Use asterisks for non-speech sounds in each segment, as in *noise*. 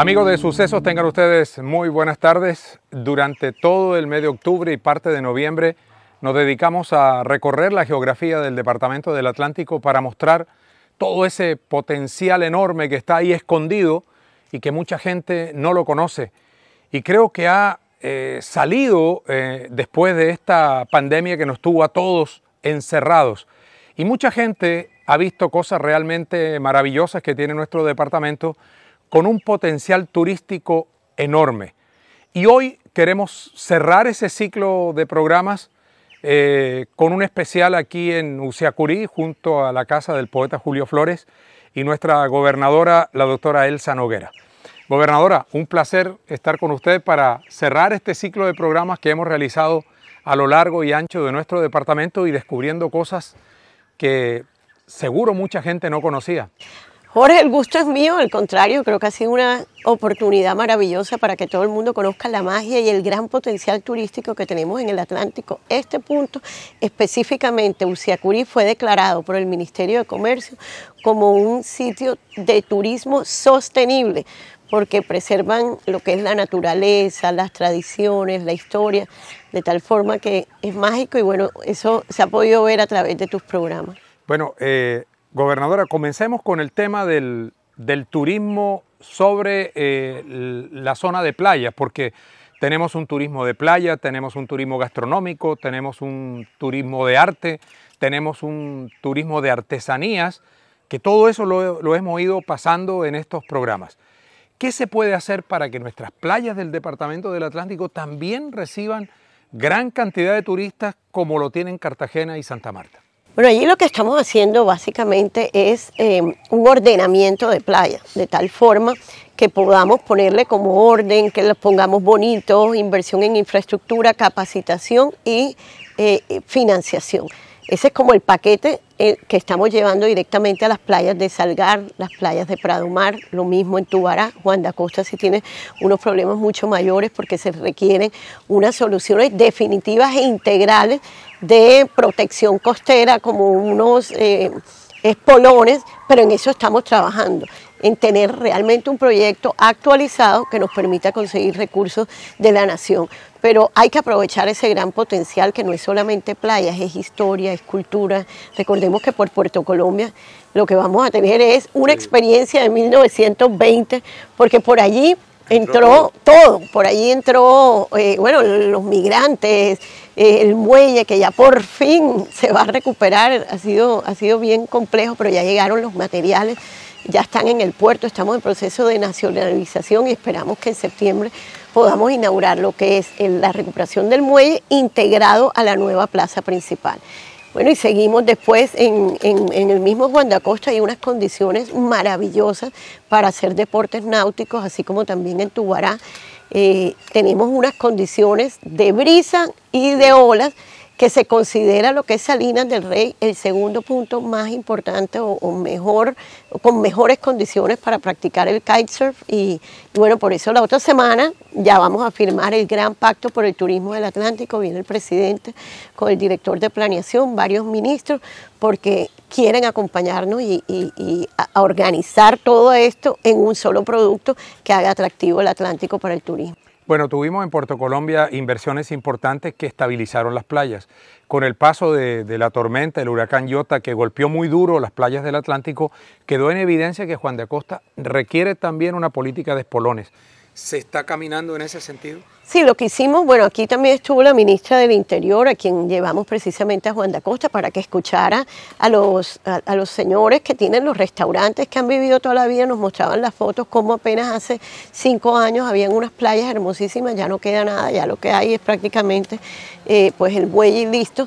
Amigos de Sucesos, tengan ustedes muy buenas tardes. Durante todo el mes de octubre y parte de noviembre nos dedicamos a recorrer la geografía del Departamento del Atlántico para mostrar todo ese potencial enorme que está ahí escondido y que mucha gente no lo conoce. Y creo que ha eh, salido eh, después de esta pandemia que nos tuvo a todos encerrados. Y mucha gente ha visto cosas realmente maravillosas que tiene nuestro departamento con un potencial turístico enorme. Y hoy queremos cerrar ese ciclo de programas eh, con un especial aquí en Uciacurí, junto a la casa del poeta Julio Flores y nuestra gobernadora, la doctora Elsa Noguera. Gobernadora, un placer estar con usted para cerrar este ciclo de programas que hemos realizado a lo largo y ancho de nuestro departamento y descubriendo cosas que seguro mucha gente no conocía. Jorge, el gusto es mío, al contrario, creo que ha sido una oportunidad maravillosa para que todo el mundo conozca la magia y el gran potencial turístico que tenemos en el Atlántico. Este punto específicamente, Uciacurí, fue declarado por el Ministerio de Comercio como un sitio de turismo sostenible, porque preservan lo que es la naturaleza, las tradiciones, la historia, de tal forma que es mágico y bueno, eso se ha podido ver a través de tus programas. Bueno, eh, Gobernadora, comencemos con el tema del, turismo sobre eh, la zona de playas, porque tenemos un turismo de playa, tenemos un turismo gastronómico, tenemos un turismo de arte, tenemos un turismo de artesanías, que todo eso lo, lo hemos ido pasando en estos programas. ¿Qué se puede hacer para que nuestras playas del Departamento del Atlántico también reciban gran cantidad de turistas como lo tienen Cartagena y Santa Marta? Bueno, allí lo que estamos haciendo básicamente es em, un ordenamiento de playa, de tal forma que podamos ponerle como orden, que los pongamos bonito, inversión en infraestructura, capacitación y eh, financiación. Ese es como el paquete eh, que estamos llevando directamente a las playas de Salgar, las playas de Prado lo mismo en Tubará, Juan de Costa si tiene unos problemas mucho mayores porque se requieren unas soluciones definitivas e integrales de protección costera como unos eh, espolones, pero en eso estamos trabajando en tener realmente un proyecto actualizado que nos permita conseguir recursos de la nación. Pero hay que aprovechar ese gran potencial que no es solamente playas, es historia, es cultura. Recordemos que por Puerto Colombia lo que vamos a tener es una experiencia de 1920, porque por allí entró todo, por allí entró, eh, bueno, los migrantes, eh, el muelle que ya por fin se va a recuperar, ha sido, ha sido bien complejo, pero ya llegaron los materiales ya están en el puerto, estamos en proceso de nacionalización y esperamos que en septiembre podamos inaugurar lo que es la recuperación del muelle integrado a la nueva plaza principal. Bueno, y seguimos después en, el mismo Juan de Acosta, hay unas condiciones maravillosas para hacer deportes náuticos, así como también en Tubará. Eh, tenemos unas condiciones de brisa y de olas que se considera lo que es Salinas del Rey el segundo punto más importante o, mejor, con mejores condiciones para practicar el kitesurf. Y, bueno, por eso la otra semana ya vamos a firmar el gran pacto por el turismo del Atlántico. Viene el presidente con el director de planeación, varios ministros, porque quieren acompañarnos y, organizar todo esto en un solo producto que haga atractivo el Atlántico para el turismo. Bueno, tuvimos en Puerto Colombia inversiones importantes que estabilizaron las playas. Con el paso de, la tormenta, el huracán Yota, que golpeó muy duro las playas del Atlántico, quedó en evidencia que Juan de Acosta requiere también una política de espolones. ¿Se está caminando en ese sentido? Sí, lo que hicimos, bueno, aquí también estuvo la ministra del Interior, a quien llevamos precisamente a Juan de Costa para que escuchara a los, a, los señores que tienen los restaurantes que han vivido toda la vida, nos mostraban las fotos como apenas hace cinco años habían unas playas hermosísimas, ya no queda nada, ya lo que hay es prácticamente eh, pues el buey y listo.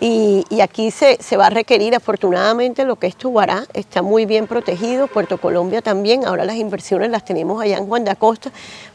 Y, aquí se, va a requerir, afortunadamente, lo que es Tubará, está muy bien protegido, Puerto Colombia también, ahora las inversiones las tenemos allá en Juan de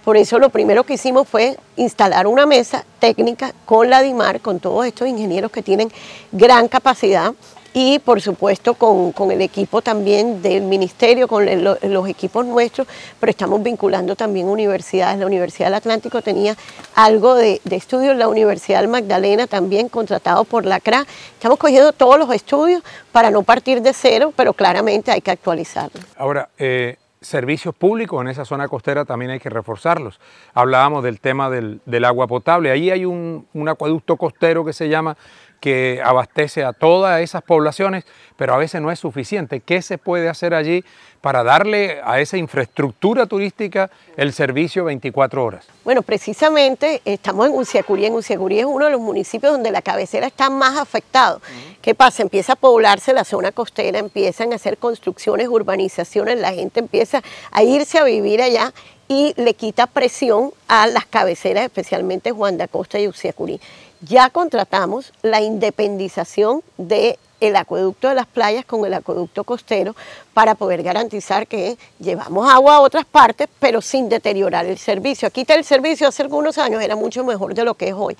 por eso lo primero que hicimos fue instalar una mesa técnica con la DIMAR, con todos estos ingenieros que tienen gran capacidad y por supuesto con, el equipo también del ministerio, con los equipos nuestros, pero estamos vinculando también universidades. La Universidad del Atlántico tenía algo de, de estudios, la Universidad Magdalena también contratado por la CRA. Estamos cogiendo todos los estudios para no partir de cero, pero claramente hay que actualizarlos. Ahora, eh, servicios públicos en esa zona costera también hay que reforzarlos. Hablábamos del tema del, agua potable. Ahí hay un, un acueducto costero que se llama que abastece a todas esas poblaciones, pero a veces no es suficiente. ¿Qué se puede hacer allí para darle a esa infraestructura turística el servicio 24 horas? Bueno, precisamente estamos en Uciacurí. En Uciacurí es uno de los municipios donde la cabecera está más afectada. ¿Qué pasa? Empieza a poblarse la zona costera, empiezan a hacer construcciones, urbanizaciones, la gente empieza a irse a vivir allá y le quita presión a las cabeceras, especialmente Juan de Acosta y Uciacurí. Ya contratamos la independización de el acueducto de las playas con el acueducto costero para poder garantizar que llevamos agua a otras partes, pero sin deteriorar el servicio. Aquí está el servicio, hace algunos años era mucho mejor de lo que es hoy.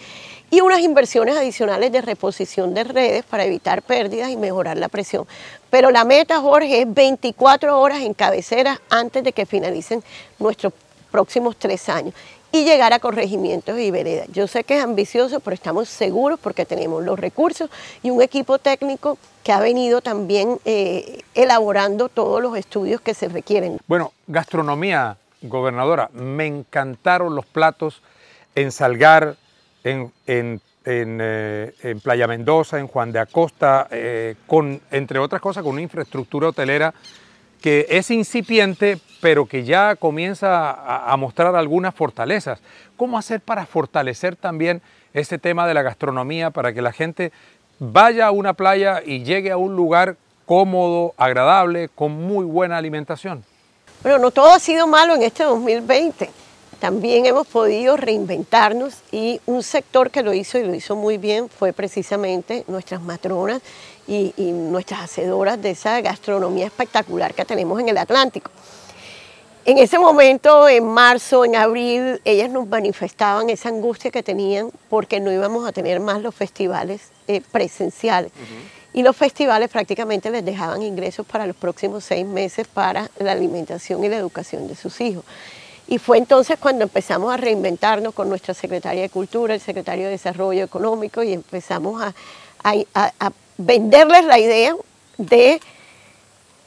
Y unas inversiones adicionales de reposición de redes para evitar pérdidas y mejorar la presión. Pero la meta, Jorge, es 24 horas en cabeceras antes de que finalicen nuestros próximos tres años y llegar a corregimientos y veredas. Yo sé que es ambicioso, pero estamos seguros porque tenemos los recursos y un equipo técnico que ha venido también eh, elaborando todos los estudios que se requieren. Bueno, gastronomía, gobernadora, me encantaron los platos en Salgar, en, eh, Playa Mendoza, en Juan de Acosta, eh, con, entre otras cosas, con una infraestructura hotelera que es incipiente, pero que ya comienza a, mostrar algunas fortalezas. ¿Cómo hacer para fortalecer también ese tema de la gastronomía, para que la gente vaya a una playa y llegue a un lugar cómodo, agradable, con muy buena alimentación? Bueno, no todo ha sido malo en este 2020. También hemos podido reinventarnos y un sector que lo hizo y lo hizo muy bien fue precisamente nuestras matronas y, nuestras hacedoras de esa gastronomía espectacular que tenemos en el Atlántico. En ese momento, en marzo, en abril, ellas nos manifestaban esa angustia que tenían porque no íbamos a tener más los festivales eh, presenciales. Y los festivales prácticamente les dejaban ingresos para los próximos seis meses para la alimentación y la educación de sus hijos. Y fue entonces cuando empezamos a reinventarnos con nuestra secretaria de Cultura, el secretario de Desarrollo Económico, y empezamos a, a, a venderles la idea de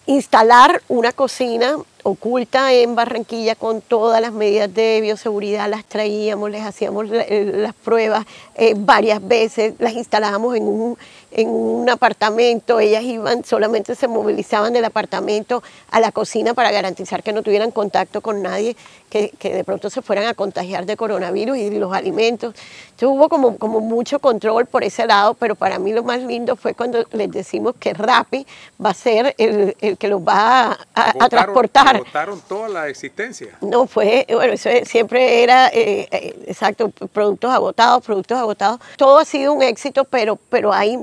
instalar una cocina oculta en Barranquilla con todas las medidas de bioseguridad, las traíamos, les hacíamos las pruebas eh, varias veces, las instalábamos en un en un apartamento, ellas iban, solamente se movilizaban del apartamento a la cocina para garantizar que no tuvieran contacto con nadie, que, que de pronto se fueran a contagiar de coronavirus y los alimentos. Entonces hubo como, como mucho control por ese lado, pero para mí lo más lindo fue cuando les decimos que Rappi va a ser el, que los va a, transportar. agotaron toda la existencia. No, fue, bueno, eso siempre era, eh, eh, exacto, productos agotados, productos agotados. Todo ha sido un éxito, pero, pero hay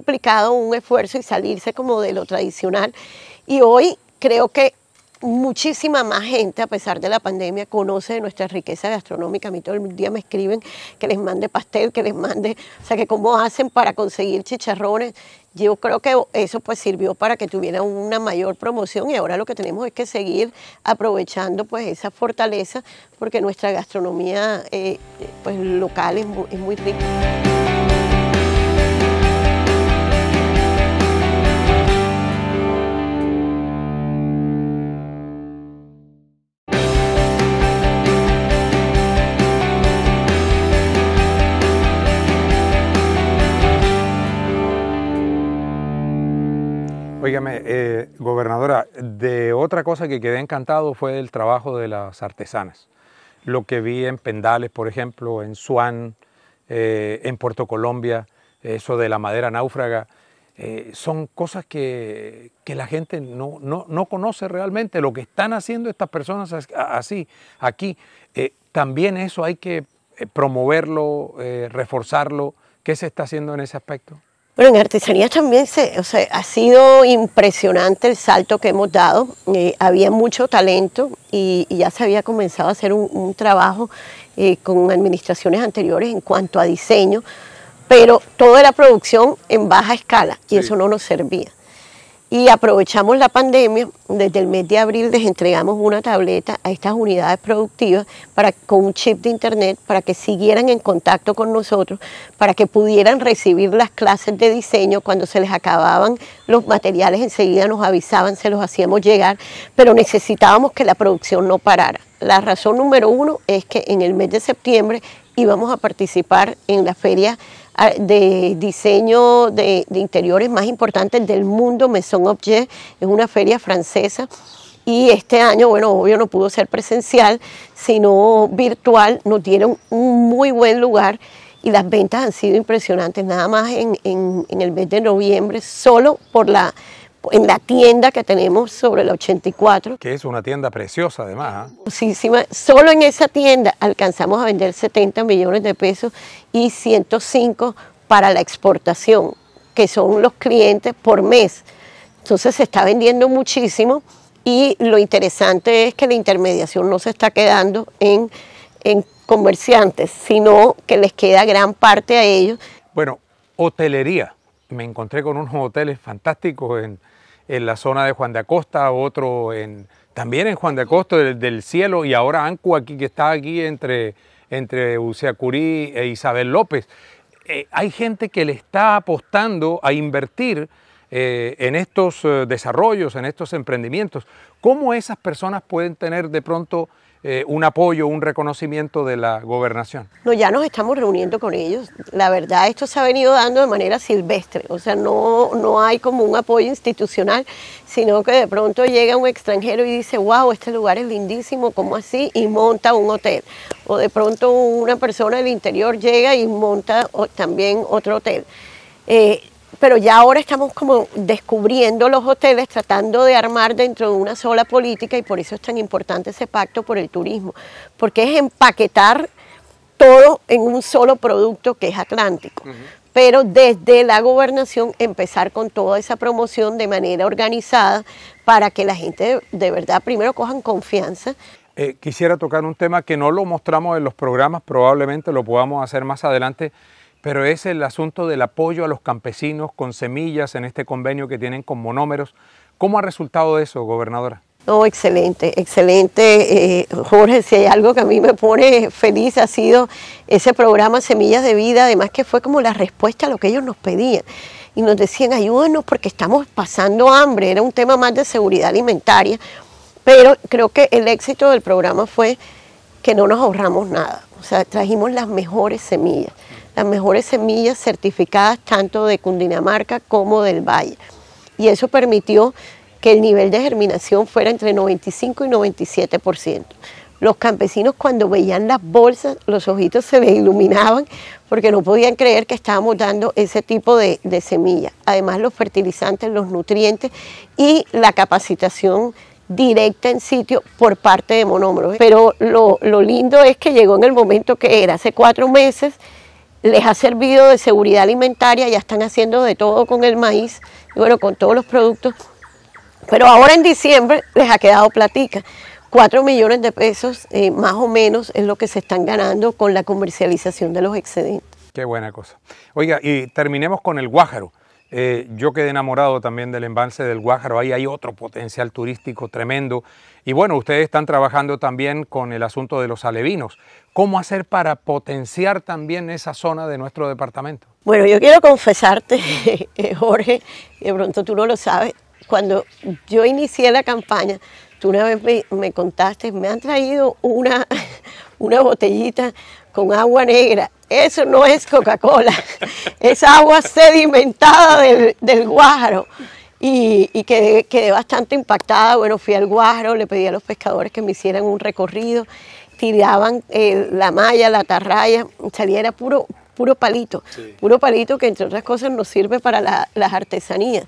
un esfuerzo y salirse como de lo tradicional. Y hoy creo que muchísima más gente, a pesar de la pandemia, conoce nuestra riqueza gastronómica. A mí todo el día me escriben que les mande pastel, que les mande, o sea, que cómo hacen para conseguir chicharrones. Yo creo que eso pues sirvió para que tuviera una mayor promoción y ahora lo que tenemos es que seguir aprovechando pues esa fortaleza porque nuestra gastronomía eh, pues local es muy, es muy rica. de otra cosa que quedé encantado fue el trabajo de las artesanas. Lo que vi en Pendales, por ejemplo, en Suán, eh, en Puerto Colombia, eso de la madera náufraga, eh, son cosas que, la gente no, conoce realmente, lo que están haciendo estas personas así, aquí. Eh, también eso hay que promoverlo, reforzarlo. ¿Qué se está haciendo en ese aspecto? Bueno, en artesanías también se, o sea, ha sido impresionante el salto que hemos dado. Eh, había mucho talento y, ya se había comenzado a hacer un, trabajo eh, con administraciones anteriores en cuanto a diseño, pero toda era producción en baja escala y eso no nos servía. Y aprovechamos la pandemia, desde el mes de abril les entregamos una tableta a estas unidades productivas para, con un chip de internet para que siguieran en contacto con nosotros, para que pudieran recibir las clases de diseño cuando se les acababan los materiales, enseguida nos avisaban, se los hacíamos llegar, pero necesitábamos que la producción no parara. La razón número uno es que en el mes de septiembre íbamos a participar en la feria Ah, de diseño de, interiores más importantes del mundo, Maison Objet, es una feria francesa. Y este año, bueno, obvio no pudo ser presencial, sino virtual, nos dieron un muy buen lugar y las ventas han sido impresionantes, nada más en, en, en el mes de noviembre, solo por la en la tienda que tenemos sobre la 84. Que es una tienda preciosa además. ¿ah? Sí, solo en esa tienda alcanzamos a vender 70 millones de pesos y 105 para la exportación, que son los clientes por mes. Entonces se está vendiendo muchísimo y lo interesante es que la intermediación no se está quedando en comerciantes, sino que les queda gran parte a ellos. Bueno, hotelería me encontré con unos hoteles fantásticos en, la zona de Juan de Acosta, otro en, también en Juan de Acosta del, Cielo y ahora Ancu, aquí, que está aquí entre, entre Curí e Isabel López. Eh, hay gente que le está apostando a invertir eh, en estos eh, desarrollos, en estos emprendimientos. ¿Cómo esas personas pueden tener de pronto eh, un apoyo, un reconocimiento de la gobernación? No, ya nos estamos reuniendo con ellos. La verdad, esto se ha venido dando de manera silvestre, o sea, no, no hay como un apoyo institucional, sino que de pronto llega un extranjero y dice, wow, este lugar es lindísimo, ¿cómo así? Y monta un hotel. O de pronto una persona del interior llega y monta también otro hotel. Eh, pero ya ahora estamos como descubriendo los hoteles, tratando de armar dentro de una sola política y por eso es tan importante ese pacto por el turismo, porque es empaquetar todo en un solo producto que es Atlántico. Pero desde la gobernación empezar con toda esa promoción de manera organizada para que la gente de, verdad primero cojan confianza. Eh, quisiera tocar un tema que no lo mostramos en los programas, probablemente lo podamos hacer más adelante, pero es el asunto del apoyo a los campesinos con semillas en este convenio que tienen con monómeros. ¿Cómo ha resultado eso, gobernadora? No, excelente, excelente. Eh, Jorge, si hay algo que a mí me pone feliz ha sido ese programa Semillas de Vida, además que fue como la respuesta a lo que ellos nos pedían. Y nos decían, ayúdenos porque estamos pasando hambre, era un tema más de seguridad alimentaria, pero creo que el éxito del programa fue que no nos ahorramos nada, o sea, trajimos las mejores semillas las mejores semillas certificadas tanto de Cundinamarca como del Valle. Y eso permitió que el nivel de germinación fuera entre 95 y 97%. Los campesinos cuando veían las bolsas, los ojitos se les iluminaban porque no podían creer que estábamos dando ese tipo de, de semilla. Además los fertilizantes, los nutrientes y la capacitación directa en sitio por parte de monómeros. Pero lo, lo lindo es que llegó en el momento que era, hace cuatro meses, les ha servido de seguridad alimentaria, ya están haciendo de todo con el maíz, y bueno, con todos los productos. Pero ahora en diciembre les ha quedado platica. Cuatro millones de pesos eh, más o menos es lo que se están ganando con la comercialización de los excedentes. Qué buena cosa. Oiga, y terminemos con el guájaro. Eh, yo quedé enamorado también del embalse del Guájaro, ahí hay otro potencial turístico tremendo. Y bueno, ustedes están trabajando también con el asunto de los alevinos. ¿Cómo hacer para potenciar también esa zona de nuestro departamento? Bueno, yo quiero confesarte, *laughs* Jorge, de pronto tú no lo sabes, cuando yo inicié la campaña, tú una vez me, contaste, me han traído una, *laughs* una botellita con agua negra. Eso no es Coca-Cola, *laughs* es agua sedimentada del, del Guajaro. Y, y quedé, bastante impactada. Bueno, fui al Guajaro, le pedí a los pescadores que me hicieran un recorrido, tiraban eh, la malla, la atarraya, saliera puro, puro palito, puro palito que entre otras cosas nos sirve para las artesanías.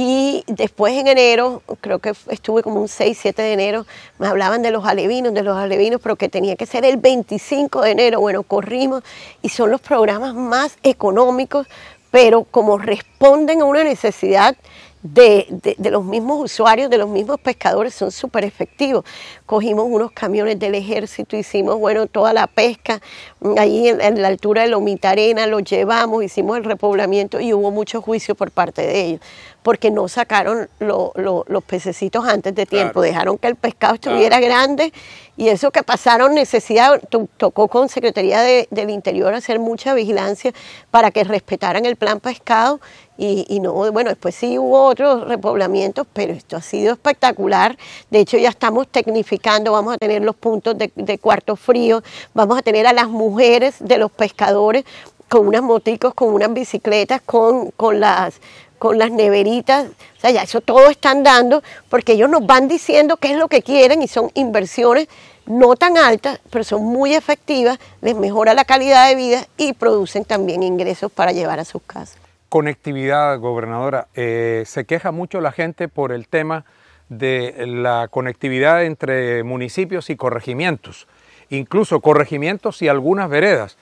Y después en enero, creo que estuve como un 6, 7 de enero, me hablaban de los alevinos, de los alevinos, pero que tenía que ser el 25 de enero. Bueno, corrimos y son los programas más económicos, pero como responden a una necesidad de, los mismos usuarios, de los mismos pescadores, son súper efectivos. Cogimos unos camiones del ejército, hicimos bueno, toda la pesca, mm, ahí en, la altura de Arena... los llevamos, hicimos el repoblamiento y hubo mucho juicio por parte de ellos porque no sacaron los pececitos antes de tiempo, dejaron que el pescado estuviera grande y eso que pasaron necesidad, tocó con Secretaría del Interior hacer mucha vigilancia para que respetaran el plan pescado y, no, bueno, después sí hubo otros repoblamientos, pero esto ha sido espectacular. De hecho, ya estamos tecnificando, vamos a tener los puntos de, cuarto frío, vamos a tener a las mujeres de los pescadores con unas moticos, con unas bicicletas, con, con las con las neveritas, o sea, ya eso todo están dando, porque ellos nos van diciendo qué es lo que quieren y son inversiones no tan altas, pero son muy efectivas, les mejora la calidad de vida y producen también ingresos para llevar a sus casas. Conectividad, gobernadora. Eh, se queja mucho la gente por el tema de la conectividad entre municipios y corregimientos, incluso corregimientos y algunas veredas.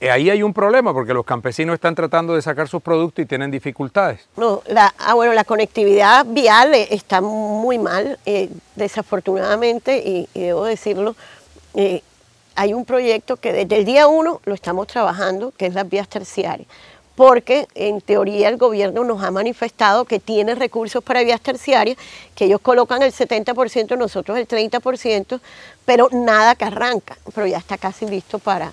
Eh, ahí hay un problema porque los campesinos están tratando de sacar sus productos y tienen dificultades. No, la, ah, bueno, la conectividad vial eh, está muy mal, eh, desafortunadamente, y, debo decirlo, hay un proyecto que desde el día uno lo estamos trabajando, que es las vías terciarias, porque en teoría el gobierno nos ha manifestado que tiene recursos para vías terciarias, que ellos colocan el 70%, nosotros el 30%, pero nada que arranca, pero ya está casi listo para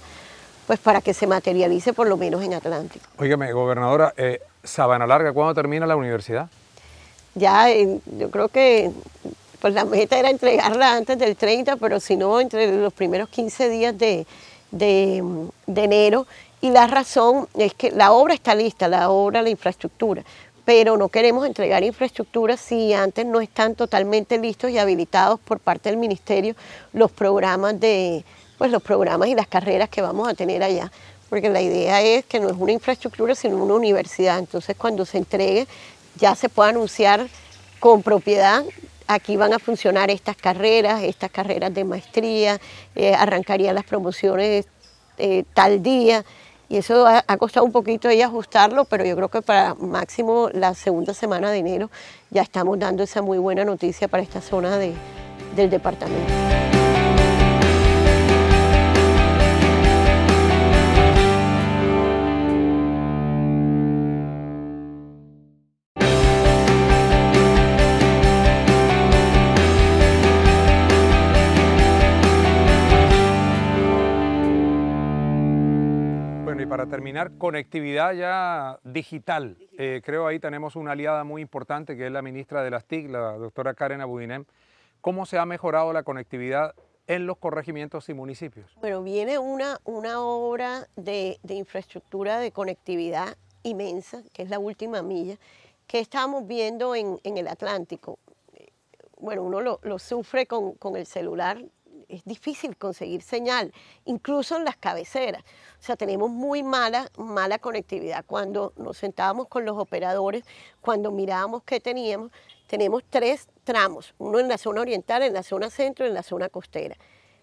pues para que se materialice por lo menos en Atlántico. Óigame, gobernadora, eh, Sabana Larga, ¿cuándo termina la universidad? Ya, yo creo que pues la meta era entregarla antes del 30, pero si no, entre los primeros 15 días de enero. Y la razón es que la obra está lista, la obra, la infraestructura, pero no queremos entregar infraestructura si antes no están totalmente listos y habilitados por parte del ministerio los programas de, pues los programas y las carreras que vamos a tener allá, porque la idea es que no es una infraestructura, sino una universidad. Entonces, cuando se entregue, ya se puede anunciar con propiedad aquí van a funcionar estas carreras, estas carreras de maestría, eh, arrancarían las promociones eh, tal día. Y eso ha, costado un poquito ahí ajustarlo, pero yo creo que para máximo la segunda semana de enero ya estamos dando esa muy buena noticia para esta zona del departamento. terminar, conectividad ya digital. Eh, creo ahí tenemos una aliada muy importante que es la ministra de las TIC, la doctora Karen Abudinem. ¿Cómo se ha mejorado la conectividad en los corregimientos y municipios? Bueno, viene una, una obra de, infraestructura de conectividad inmensa, que es la última milla, que estamos viendo en, el Atlántico. Eh, bueno, uno lo, lo sufre con, con, el celular es difícil conseguir señal, incluso en las cabeceras. O sea, tenemos muy mala, mala conectividad. Cuando nos sentábamos con los operadores, cuando mirábamos qué teníamos, tenemos tres tramos, uno en la zona oriental, en la zona centro y en la zona costera.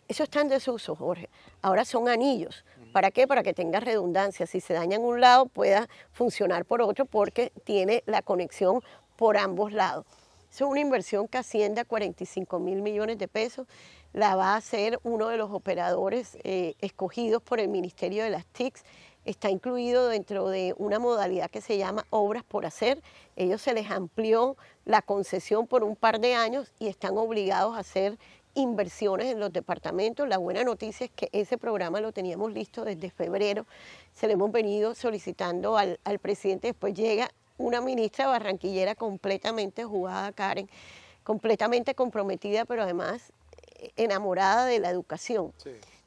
Eso está en desuso, Jorge. Ahora son anillos. ¿Para qué? Para que tenga redundancia. Si se daña en un lado, pueda funcionar por otro porque tiene la conexión por ambos lados. Es una inversión que asciende a 45 mil millones de pesos la va a hacer uno de los operadores eh, escogidos por el Ministerio de las TICs. Está incluido dentro de una modalidad que se llama obras por hacer. Ellos se les amplió la concesión por un par de años y están obligados a hacer inversiones en los departamentos. La buena noticia es que ese programa lo teníamos listo desde febrero. Se lo hemos venido solicitando al, al presidente. Después llega una ministra barranquillera completamente jugada, Karen, completamente comprometida, pero además enamorada de la educación.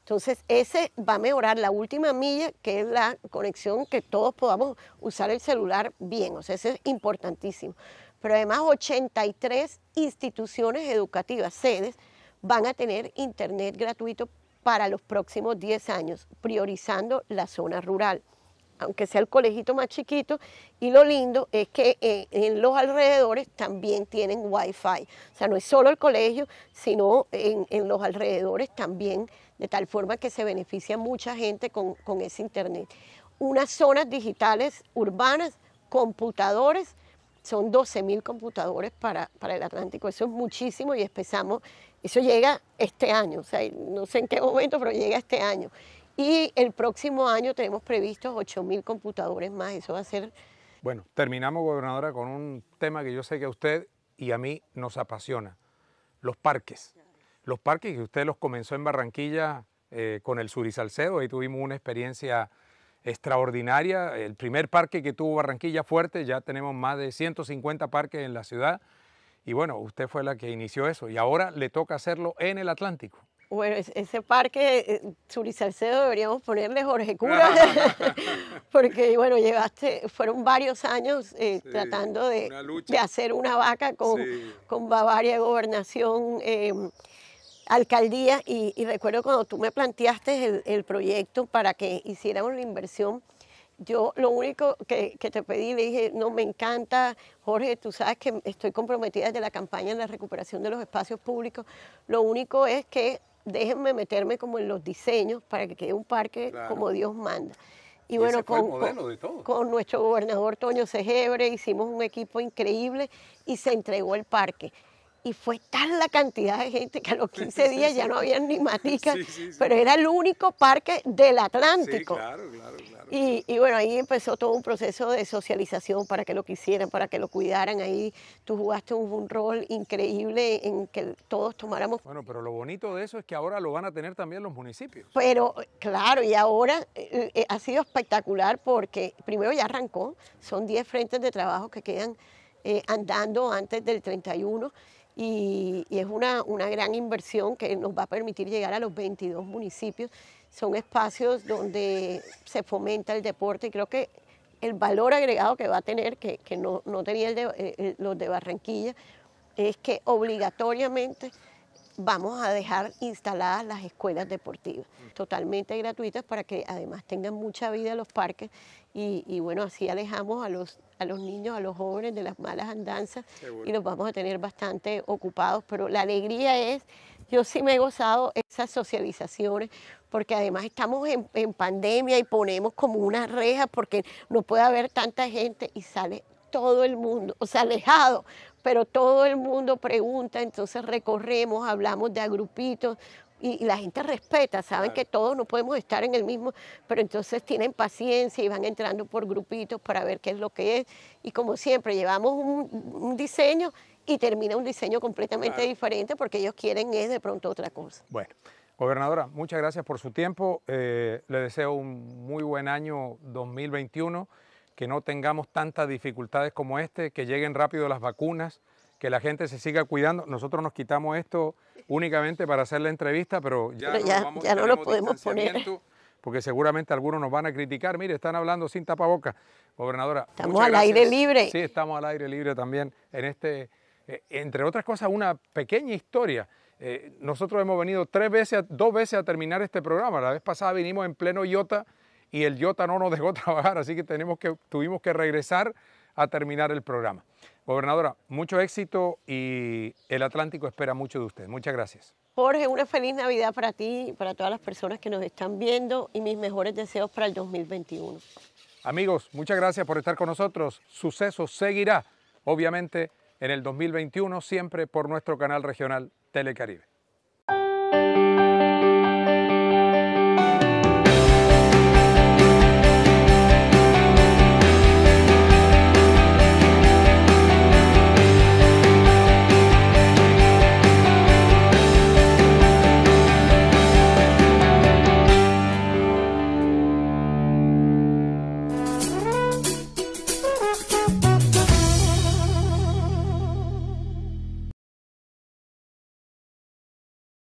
Entonces, ese va a mejorar la última milla, que es la conexión que todos podamos usar el celular bien. O sea, eso es importantísimo. Pero además, 83 instituciones educativas, sedes, van a tener internet gratuito para los próximos 10 años, priorizando la zona rural aunque sea el colegito más chiquito, y lo lindo es que eh, en los alrededores también tienen wifi. O sea, no es solo el colegio, sino en, los alrededores también, de tal forma que se beneficia mucha gente con, ese internet. Unas zonas digitales urbanas, computadores, son 12.000 computadores para, para, el Atlántico, eso es muchísimo y empezamos, eso llega este año, o sea, no sé en qué momento, pero llega este año. Y el próximo año tenemos previstos 8.000 computadores más, eso va a ser... Bueno, terminamos, gobernadora, con un tema que yo sé que a usted y a mí nos apasiona, los parques. Los parques que usted los comenzó en Barranquilla eh, con el Salcedo, ahí tuvimos una experiencia extraordinaria. El primer parque que tuvo Barranquilla fuerte, ya tenemos más de 150 parques en la ciudad. Y bueno, usted fue la que inició eso y ahora le toca hacerlo en el Atlántico. Bueno, ese parque, Surisalcedo, eh, deberíamos ponerle Jorge Cura, *laughs* *laughs* porque bueno, llevaste, fueron varios años eh, tratando de, hacer una vaca con, Bavaria, Gobernación, em, Alcaldía, y, recuerdo cuando tú me planteaste el, proyecto para que hiciéramos la inversión, yo lo único que, que, te pedí, le dije, no, me encanta, Jorge, tú sabes que estoy comprometida de la campaña en la recuperación de los espacios públicos, lo único es que déjenme meterme como en los diseños para que quede un parque como Dios manda. Y, bueno, con, nuestro gobernador Toño Segebre hicimos un equipo increíble y se entregó el parque. Y fue tal la cantidad de gente que a los 15 días ya no había ni maticas, pero era el único parque del Atlántico. Y, bueno, ahí empezó todo un proceso de socialización para que lo quisieran, para que lo cuidaran. Ahí tú jugaste un, rol increíble en que todos tomáramos. Bueno, pero lo bonito de eso es que ahora lo van a tener también los municipios. Pero claro, y ahora eh, eh, ha sido espectacular porque primero ya arrancó, son 10 frentes de trabajo que quedan eh, andando antes del 31 y, es una, una gran inversión que nos va a permitir llegar a los 22 municipios. Son espacios donde se fomenta el deporte y creo que el valor agregado que va a tener, que, no, no tenía eh, eh, los de Barranquilla, es que obligatoriamente vamos a dejar instaladas las escuelas deportivas, totalmente gratuitas para que además tengan mucha vida los parques y, bueno, así alejamos a los, a los niños, a los jóvenes de las malas andanzas y los vamos a tener bastante ocupados, pero la alegría es, yo sí me he gozado esas socializaciones porque además estamos en, en pandemia y ponemos como una reja porque no puede haber tanta gente y sale todo el mundo, o sea, alejado, pero todo el mundo pregunta, entonces recorremos, hablamos de agrupitos, y, la gente respeta, saben que todos no podemos estar en el mismo, pero entonces tienen paciencia y van entrando por grupitos para ver qué es lo que es. Y como siempre, llevamos un, diseño y termina un diseño completamente diferente porque ellos quieren es de pronto otra cosa. Bueno, gobernadora, muchas gracias por su tiempo. Eh, le deseo un muy buen año 2021 que no tengamos tantas dificultades como este, que lleguen rápido las vacunas, que la gente se siga cuidando. Nosotros nos quitamos esto únicamente para hacer la entrevista, pero ya, ya, no lo podemos poner. Porque seguramente algunos nos van a criticar. Mire, están hablando sin tapaboca, gobernadora. Estamos al aire libre. Sí, estamos al aire libre también en este, eh, entre otras cosas, una pequeña historia. Eh, nosotros hemos venido tres veces, dos veces a terminar este programa. La vez pasada vinimos en pleno IOTA y el Iota no nos *laughs* dejó trabajar, así que, que tuvimos que regresar a terminar el programa. Gobernadora, mucho éxito y el Atlántico espera mucho de usted. Muchas gracias. Jorge, una feliz Navidad para ti, y para todas las personas que nos están viendo y mis mejores deseos para el 2021. Amigos, muchas gracias por estar con nosotros. Suceso seguirá, obviamente, en el 2021, siempre por nuestro canal regional Telecaribe.